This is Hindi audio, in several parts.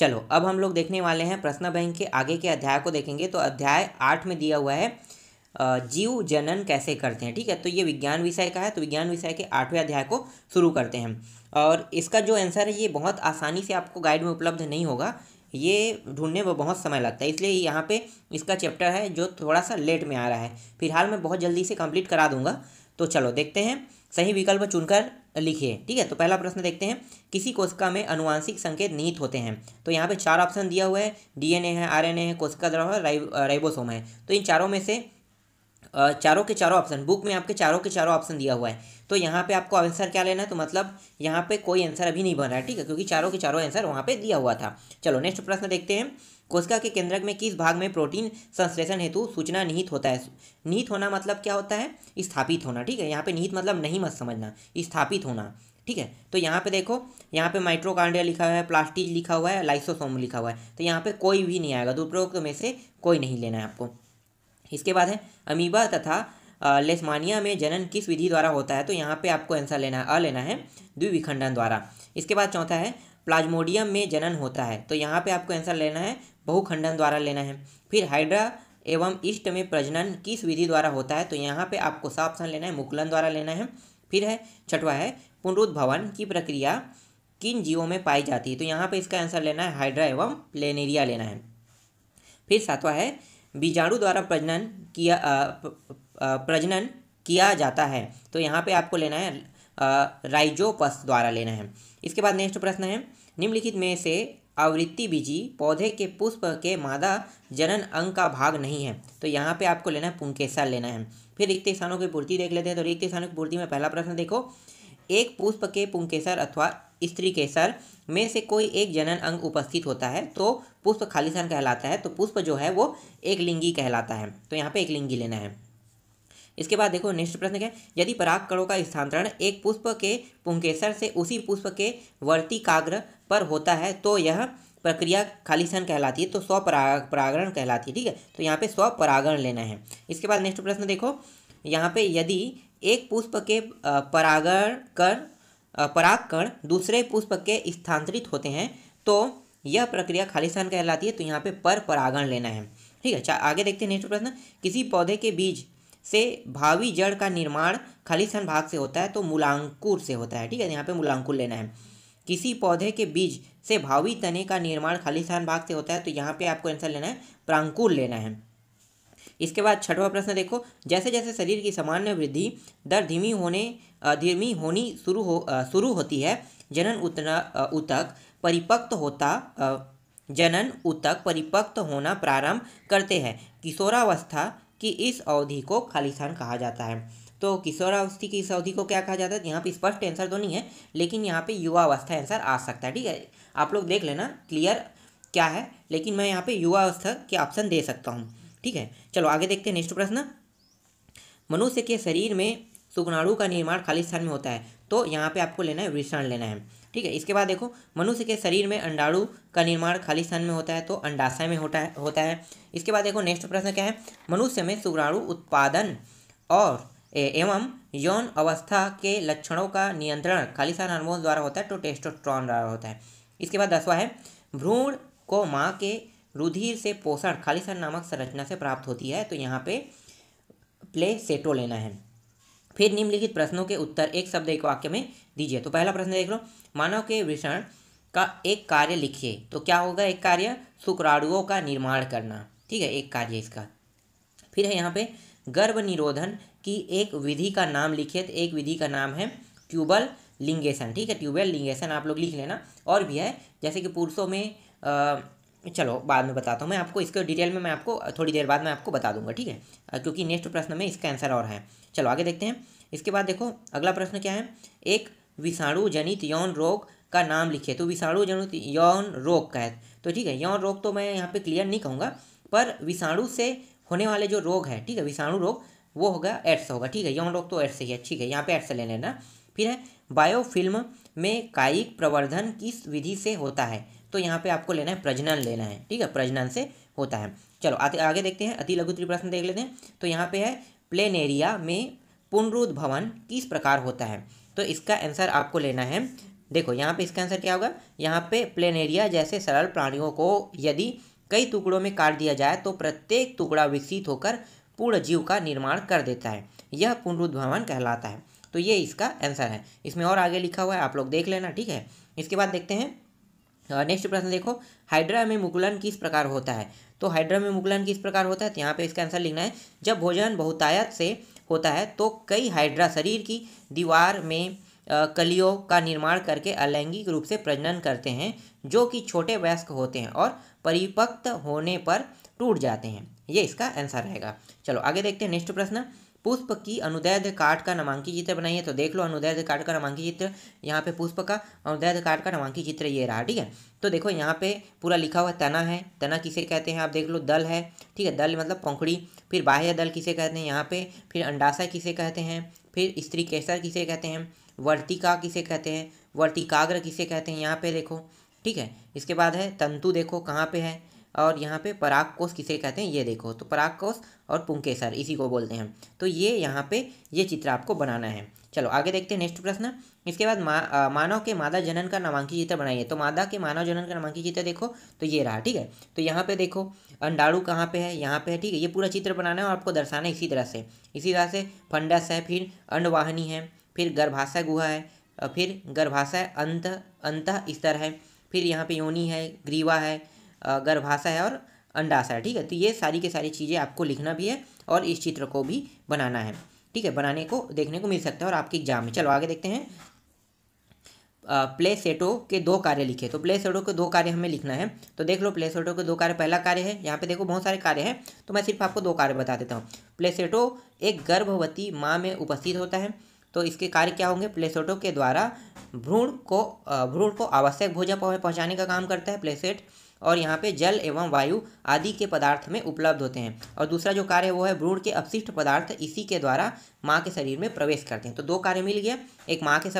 चलो अब हम लोग देखने वाले हैं प्रश्न बैंक के आगे के अध्याय को देखेंगे तो अध्याय आठ में दिया हुआ है जीव जनन कैसे करते हैं ठीक है तो ये विज्ञान विषय का है तो विज्ञान विषय के आठवें अध्याय को शुरू करते हैं और इसका जो आंसर है ये बहुत आसानी से आपको गाइड में उपलब्ध नहीं होगा ये ढूंढने में बहुत समय लगता है इसलिए यहाँ पे इसका चैप्टर है जो थोड़ा सा लेट में आ रहा है फिलहाल मैं बहुत जल्दी से कंप्लीट करा दूंगा तो चलो देखते हैं सही विकल्प चुनकर लिखिए ठीक है तो पहला प्रश्न देखते हैं किसी कोशिका में अनुवांशिक संकेत निहित होते हैं तो यहाँ पे चार ऑप्शन दिया हुआ है डीएनए है आरएनए है कोशिका द्रव है राइबोसोम है तो इन चारों में से चारों के चारों ऑप्शन बुक में आपके चारों के चारों ऑप्शन दिया हुआ है तो यहाँ पे आपको आंसर क्या लेना है तो मतलब यहाँ पे कोई आंसर अभी नहीं बन रहा है ठीक है क्योंकि चारों के चारों आंसर वहाँ पे दिया हुआ था चलो नेक्स्ट प्रश्न देखते हैं कोशिका के केंद्रक में किस भाग में प्रोटीन संश्लेषण हेतु सूचना निहित होता है निहित होना मतलब क्या होता है स्थापित होना ठीक है यहाँ पे निहित मतलब नहीं मत समझना स्थापित होना ठीक है तो यहाँ पे देखो यहाँ पे माइट्रोकांड्रिया लिखा हुआ है प्लास्टिक लिखा हुआ है लाइसोसोम लिखा हुआ है तो यहाँ पे कोई भी नहीं आएगा दुर्प्रयुक्त में से कोई नहीं लेना है आपको इसके बाद है अमीबा तथा लेस्मानिया में जनन किस विधि द्वारा होता है तो यहाँ पे आपको आंसर लेना है अ लेना है द्विविखंडन द्वारा इसके बाद चौथा है प्लाज्मोडियम में जनन होता है तो यहाँ पे आपको आंसर लेना है बहुखंडन द्वारा लेना है फिर हाइड्रा एवं इष्ट में प्रजनन किस विधि द्वारा होता है तो यहाँ पे आपको सा ऑप्शन लेना है मुकुलन द्वारा लेना है फिर है छठवा है पुनरुद्भवन की प्रक्रिया किन जीवों में पाई जाती है तो यहाँ पे इसका आंसर लेना है हाइड्रा एवं प्लेनेरिया लेना है फिर सातवा है बीजाणु द्वारा प्रजनन किया प्रजनन किया जाता है तो यहाँ पे आपको लेना है राइजोपस द्वारा लेना है इसके बाद नेक्स्ट प्रश्न है निम्नलिखित में से आवृत्ति बीजी पौधे के पुष्प के मादा जनन अंग का भाग नहीं है तो यहाँ पे आपको लेना है पुंकेसर लेना है फिर रिक्त स्थानों की पूर्ति देख लेते हैं तो रिक्त स्थानों की पूर्ति में पहला प्रश्न देखो एक पुष्प के पुंकेसर अथवा स्त्री केसर में से कोई एक जनन अंग उपस्थित होता है तो पुष्प खालिस्थान कहलाता है तो पुष्प जो है वो एक लिंगी कहलाता है तो यहाँ पे एक लिंगी लेना है इसके बाद देखो नेक्स्ट प्रश्न है यदि परागकणों का स्थानांतरण एक पुष्प के पुंकेसर से उसी पुष्प के वर्तिकाग्र पर होता है तो यह प्रक्रिया खाली कहलाती है तो स्व पराग परागण कहलाती है ठीक है तो यहाँ पे स्व परागण लेना है इसके बाद नेक्स्ट प्रश्न देखो यहाँ पे यदि एक पुष्प के परागण कर कण दूसरे पुष्प के स्थानांतरित होते हैं तो यह प्रक्रिया खाली कहलाती है तो यहाँ पे पर परागण लेना है ठीक है आगे देखते हैं नेक्स्ट प्रश्न किसी पौधे के बीज से भावी जड़ का निर्माण खाली भाग से होता है तो मूलांकुर से होता है ठीक है यहाँ पे मूलांकुर लेना है किसी पौधे के बीज से भावी तने का निर्माण खाली भाग से होता है तो यहाँ पे आपको आंसर लेना है प्रांकुर लेना है इसके बाद छठवां प्रश्न देखो जैसे जैसे शरीर की सामान्य वृद्धि दर धीमी होने धीमी होनी शुरू हो शुरू होती है जनन उतना उतक परिपक्व होता जनन उतक परिपक्व होना प्रारंभ करते हैं किशोरावस्था कि इस अवधि को खालिस्तान कहा जाता है तो किशोरावस्थी की इस अवधि को क्या कहा जाता है यहाँ पे स्पष्ट आंसर तो नहीं है लेकिन यहाँ पे युवावस्था आंसर आ सकता है ठीक है आप लोग देख लेना क्लियर क्या है लेकिन मैं यहाँ पे युवावस्था के ऑप्शन दे सकता हूँ ठीक है चलो आगे देखते हैं नेक्स्ट प्रश्न मनुष्य के शरीर में सुगुणाणु का निर्माण खालिस्तान में होता है तो यहाँ पे आपको लेना है विसरण लेना है ठीक है इसके बाद देखो मनुष्य के शरीर में अंडाणु का निर्माण खाली स्थान में होता है तो अंडाशय में होता है होता है इसके बाद देखो नेक्स्ट प्रश्न क्या है मनुष्य में शुक्राणु उत्पादन और एवं यौन अवस्था के लक्षणों का नियंत्रण खाली स्थान हार्मोन द्वारा होता है तो टेस्टोस्ट्रॉन द्वारा होता है इसके बाद दसवा है भ्रूण को माँ के रुधिर से पोषण खालिस्तान नामक संरचना से प्राप्त होती है तो यहाँ पे प्ले सेटो लेना है फिर निम्नलिखित प्रश्नों के उत्तर एक शब्द एक वाक्य में दीजिए तो पहला प्रश्न देख लो मानव के विषण का एक कार्य लिखिए तो क्या होगा एक कार्य शुक्राणुओं का निर्माण करना ठीक है एक कार्य इसका फिर है यहाँ पे गर्भ निरोधन की एक विधि का नाम लिखिए तो एक विधि का नाम है ट्यूबल लिंगेशन ठीक है ट्यूबल लिंगेशन आप लोग लिख लेना और भी है जैसे कि पुरुषों में आ, चलो बाद में बताता हूँ मैं आपको इसके डिटेल में मैं आपको थोड़ी देर बाद मैं आपको बता दूंगा ठीक है क्योंकि नेक्स्ट प्रश्न में इसका आंसर और है चलो आगे देखते हैं इसके बाद देखो अगला प्रश्न क्या है एक विषाणु जनित यौन रोग का नाम लिखे तो विषाणु जनित यौन रोग का है तो ठीक है यौन रोग तो मैं यहाँ पर क्लियर नहीं कहूँगा पर विषाणु से होने वाले जो रोग है ठीक है विषाणु रोग वो होगा एड्स होगा ठीक है यौन रोग तो एड्स ही है ठीक है यहाँ पर एड्स ले लेना फिर है बायोफिल्म में कायिक प्रवर्धन किस विधि से होता है तो यहाँ पे आपको लेना है प्रजनन लेना है ठीक है प्रजनन से होता है चलो आते आगे देखते हैं अति लघु त्रिप्रश्न देख लेते हैं तो यहाँ पे है प्लेन एरिया में पुनरुद्ध भवन किस प्रकार होता है तो इसका आंसर आपको लेना है देखो यहाँ पे इसका आंसर क्या होगा यहाँ पे प्लेन एरिया जैसे सरल प्राणियों को यदि कई टुकड़ों में काट दिया जाए तो प्रत्येक टुकड़ा विकसित होकर पूर्ण जीव का निर्माण कर देता है यह पुनरुद्भवन कहलाता है तो ये इसका आंसर है इसमें और आगे लिखा हुआ है आप लोग देख लेना ठीक है इसके बाद देखते हैं और नेक्स्ट प्रश्न देखो हाइड्रा में मुगुलन किस प्रकार होता है तो हाइड्रा में मुगुलन किस प्रकार होता है तो यहाँ पे इसका आंसर लिखना है जब भोजन बहुतायत से होता है तो कई हाइड्रा शरीर की दीवार में कलियों का निर्माण करके अलैंगिक रूप से प्रजनन करते हैं जो कि छोटे वयस्क होते हैं और परिपक्व होने पर टूट जाते हैं ये इसका आंसर रहेगा चलो आगे देखते हैं नेक्स्ट प्रश्न पुष्प की अनुदैध कार्ड का नामांकित चित्र बनाइए तो देख लो अनुदैध कार्ड का नामांकित चित्र यहाँ पे पुष्प का अनुदैध कार्ड का नामांकित चित्र ये रहा ठीक है तो देखो यहाँ पे पूरा लिखा हुआ तना है तना किसे कहते हैं आप देख लो दल है ठीक है दल मतलब पंखुड़ी फिर बाह्य दल किसे कहते हैं यहाँ पे फिर अंडाशय किसे कहते हैं फिर स्त्री केसर किसे कहते हैं वर्तिका किसे कहते हैं वर्तिकाग्र किसे कहते हैं यहाँ पे देखो ठीक है इसके बाद है तंतु देखो कहाँ पे है और यहाँ पे पराग कोष किसे कहते हैं ये देखो तो पराग कोष और पुंकेसर इसी को बोलते हैं तो ये यहाँ पे ये चित्र आपको बनाना है चलो आगे देखते हैं नेक्स्ट प्रश्न इसके बाद मा, आ, मानव के मादा जनन का नामांकित चित्र बनाइए तो मादा के मानव जनन का नामांकित चित्र देखो तो ये रहा ठीक है तो यहाँ पे देखो अंडाणु कहाँ पे है यहाँ पे है ठीक है ये पूरा चित्र बनाना है और आपको दर्शाना है इसी तरह से इसी तरह से फंडस है फिर अंडवाहिनी है फिर गर्भाशय गुहा है फिर गर्भाशय अंत अंत स्तर है फिर यहाँ पे योनी है ग्रीवा है गर्भाशय है और अंडाशय ठीक है तो ये सारी की सारी चीज़ें आपको लिखना भी है और इस चित्र को भी बनाना है ठीक है बनाने को देखने को मिल सकता है और आपके एग्जाम में चलो आगे देखते हैं प्ले सेटो के दो कार्य लिखे तो प्ले सेटो के दो कार्य हमें लिखना है तो देख लो प्ले सेटो के दो कार्य पहला कार्य है यहाँ पे देखो बहुत सारे कार्य हैं तो मैं सिर्फ आपको दो कार्य बता देता हूँ प्ले सेटो एक गर्भवती माँ में उपस्थित होता है तो इसके कार्य क्या होंगे प्लेसेटो के द्वारा भ्रूण को भ्रूण को आवश्यक भोजन पहुँचाने का काम करता है प्लेसेट और यहाँ पे जल एवं वायु आदि के पदार्थ में उपलब्ध होते हैं और दूसरा जो कार्य वो है भ्रूण के अपशिष्ट पदार्थ इसी के द्वारा माँ के शरीर में प्रवेश करते हैं तो दो कार्य मिल गया एक माँ के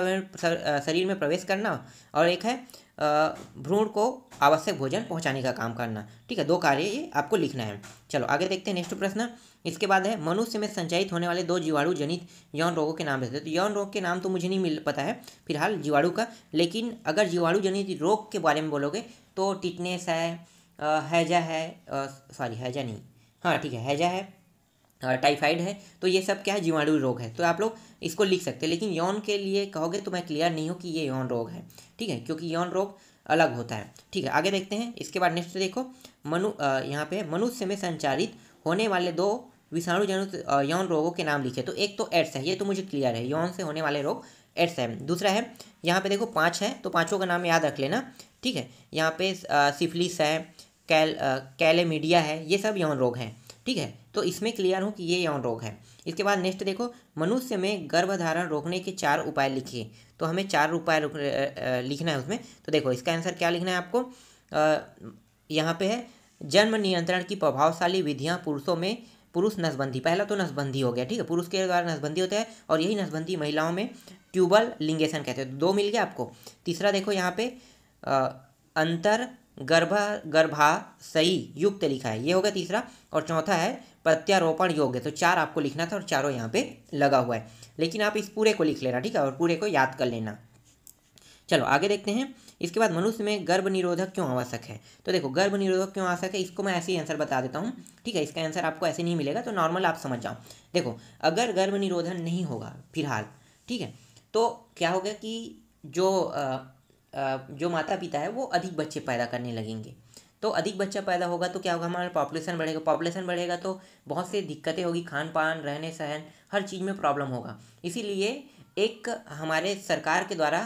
शरीर में प्रवेश करना और एक है भ्रूण को आवश्यक भोजन पहुँचाने का काम करना ठीक है दो कार्य ये आपको लिखना है चलो आगे देखते हैं नेक्स्ट प्रश्न इसके बाद है मनुष्य में संचयित होने वाले दो जीवाणु जनित यौन रोगों के नाम रहते हैं तो यौन रोग के नाम तो मुझे नहीं मिल पता है फिलहाल जीवाणु का लेकिन अगर जीवाणु जनित रोग के बारे में बोलोगे तो टिटनेस है हैजा है सॉरी हैजा नहीं हाँ ठीक है हैजा है टाइफाइड है तो ये सब क्या है जीवाणु रोग है तो आप लोग इसको लिख सकते हैं लेकिन यौन के लिए कहोगे तो मैं क्लियर नहीं हूँ कि ये यौन रोग है ठीक है क्योंकि यौन रोग अलग होता है ठीक है आगे देखते हैं इसके बाद नेक्स्ट देखो मनु यहाँ पे मनुष्य में संचालित होने वाले दो विषाणुजनित यौन रोगों के नाम लिखे तो एक तो एड्स है ये तो मुझे क्लियर है यौन से होने वाले रोग एट है दूसरा है यहाँ पे देखो पाँच है तो पाँचों का नाम याद रख लेना ठीक है यहाँ पे सिफिलिस है कैल कैलेमीडिया है ये सब यौन रोग हैं ठीक है तो इसमें क्लियर हूँ कि ये यौन रोग है इसके बाद नेक्स्ट देखो मनुष्य में गर्भधारण रोकने के चार उपाय लिखिए तो हमें चार उपाय लिखना है उसमें तो देखो इसका आंसर क्या लिखना है आपको यहाँ पे है जन्म नियंत्रण की प्रभावशाली विधियाँ पुरुषों में पुरुष नसबंदी पहला तो नसबंदी हो गया ठीक है पुरुष के द्वारा नसबंदी होता है और यही नसबंदी महिलाओं में ट्यूबल लिंगेशन कहते हैं तो दो मिल गया आपको तीसरा देखो यहाँ पे अंतर गर्भ गर्भाशयी युक्त लिखा है ये हो गया तीसरा और चौथा है प्रत्यारोपण योग्य तो चार आपको लिखना था और चारों यहाँ पे लगा हुआ है लेकिन आप इस पूरे को लिख लेना ठीक है और पूरे को याद कर लेना चलो आगे देखते हैं इसके बाद मनुष्य में गर्भ निरोधक क्यों आवश्यक है तो देखो गर्भ निरोधक क्यों आवश्यक है इसको मैं ऐसे ही आंसर बता देता हूँ ठीक है इसका आंसर आपको ऐसे नहीं मिलेगा तो नॉर्मल आप समझ जाओ देखो अगर गर्भ निरोधन नहीं होगा फिलहाल ठीक है तो क्या होगा कि जो जो माता पिता है वो अधिक बच्चे पैदा करने लगेंगे तो अधिक बच्चा पैदा होगा तो क्या होगा हमारा पॉपुलेशन बढ़ेगा पॉपुलेशन बढ़ेगा तो बहुत सी दिक्कतें होगी खान पान रहने सहन हर चीज़ में प्रॉब्लम होगा इसीलिए एक हमारे सरकार के द्वारा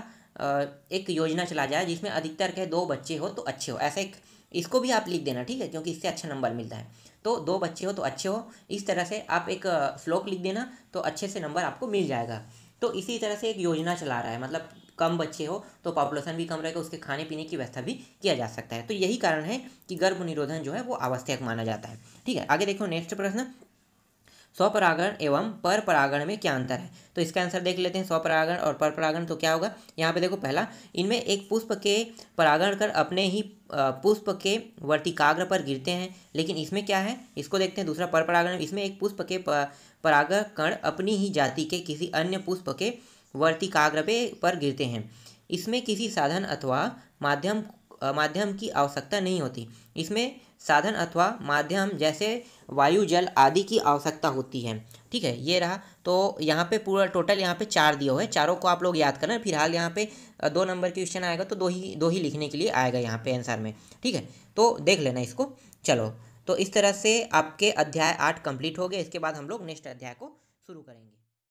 एक योजना चला जाए जिसमें अधिकतर के दो बच्चे हो तो अच्छे हो ऐसा एक इसको भी आप लिख देना ठीक है क्योंकि इससे अच्छा नंबर मिलता है तो दो बच्चे हो तो अच्छे हो इस तरह से आप एक श्लोक लिख देना तो अच्छे से नंबर आपको मिल जाएगा तो इसी तरह से एक योजना चला रहा है मतलब कम बच्चे हो तो पॉपुलेशन भी कम रहेगा उसके खाने पीने की व्यवस्था भी किया जा सकता है तो यही कारण है कि गर्भ निरोधन जो है वो आवश्यक माना जाता है ठीक है आगे देखो नेक्स्ट प्रश्न स्वपरागण एवं पर परागण में क्या अंतर है तो इसका आंसर देख लेते हैं स्वपरागण और पर परागण तो क्या होगा यहाँ पे देखो पहला इनमें एक पुष्प के परागण कर अपने ही पुष्प के वर्तिकाग्र पर गिरते हैं लेकिन इसमें क्या है इसको देखते हैं दूसरा पर परागण इसमें एक पुष्प के परागकण अपनी ही जाति के किसी अन्य पुष्प के वर्तिकाग्र पे पर गिरते हैं इसमें किसी साधन अथवा माध्यम माध्यम की आवश्यकता नहीं होती इसमें साधन अथवा माध्यम जैसे वायु जल आदि की आवश्यकता होती है ठीक है ये रहा तो यहाँ पे पूरा टोटल यहाँ पे चार दिया हुए है चारों को आप लोग याद करना फिलहाल यहाँ पे दो नंबर क्वेश्चन आएगा तो दो ही दो ही लिखने के लिए आएगा यहाँ पे आंसर में ठीक है तो देख लेना इसको चलो तो इस तरह से आपके अध्याय आठ कंप्लीट हो गए इसके बाद हम लोग नेक्स्ट अध्याय को शुरू करेंगे